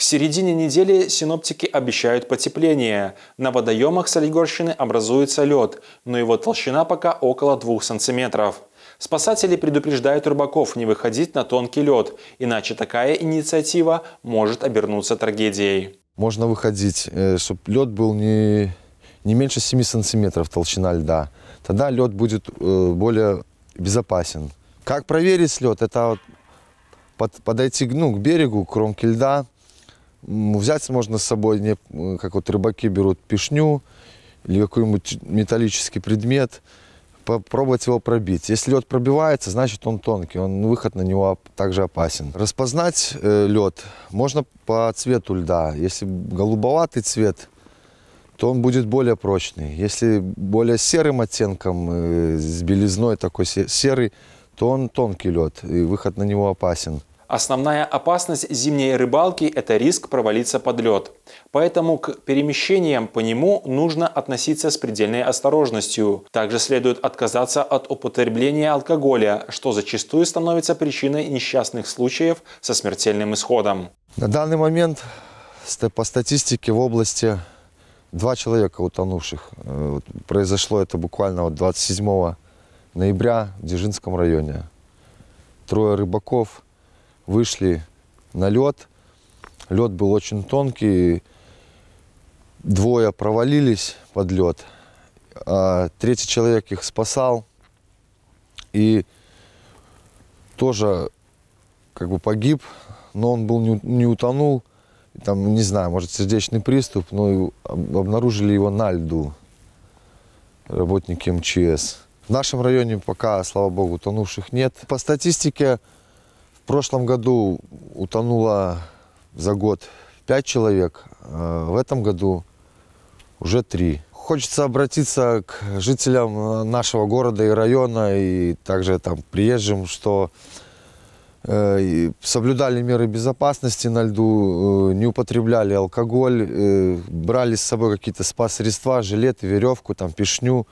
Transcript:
К середине недели синоптики обещают потепление. На водоемах Солигорщины образуется лед, но его толщина пока около 2 сантиметров. Спасатели предупреждают рыбаков не выходить на тонкий лед, иначе такая инициатива может обернуться трагедией. Можно выходить, э, чтобы лед был не, не меньше 7 сантиметров толщина льда. Тогда лед будет э, более безопасен. Как проверить лед? Это вот подойти ну, к берегу, к кромке льда – Взять можно с собой, не, э, как вот рыбаки берут пешню или какой-нибудь металлический предмет, попробовать его пробить. Если лед пробивается, значит он тонкий, он выход на него также опасен. Распознать э, лед можно по цвету льда. Если голубоватый цвет, то он будет более прочный. Если более серым оттенком, э, с белизной такой серый, то он тонкий лед, и выход на него опасен. Основная опасность зимней рыбалки – это риск провалиться под лед. Поэтому к перемещениям по нему нужно относиться с предельной осторожностью. Также следует отказаться от употребления алкоголя, что зачастую становится причиной несчастных случаев со смертельным исходом. На данный момент по статистике в области два человека утонувших. Э, произошло это буквально 27 ноября в Дзержинском районе. Трое рыбаков – вышли на лед. Лед был очень тонкий, двое провалились под лед, а третий человек их спасал и тоже как бы погиб, но он был не, не утонул, там не знаю, может сердечный приступ, но обнаружили его на льду работники МЧС. В нашем районе пока, слава богу, утонувших нет. По статистике прошлом году утонуло за год пять человек, а в этом году уже три. Хочется обратиться к жителям э, нашего города и района, и также там приезжим, что э, соблюдали меры безопасности на льду, э, не употребляли алкоголь, брали с собой какие-то спа-средства, жилеты, веревку, там, пешню.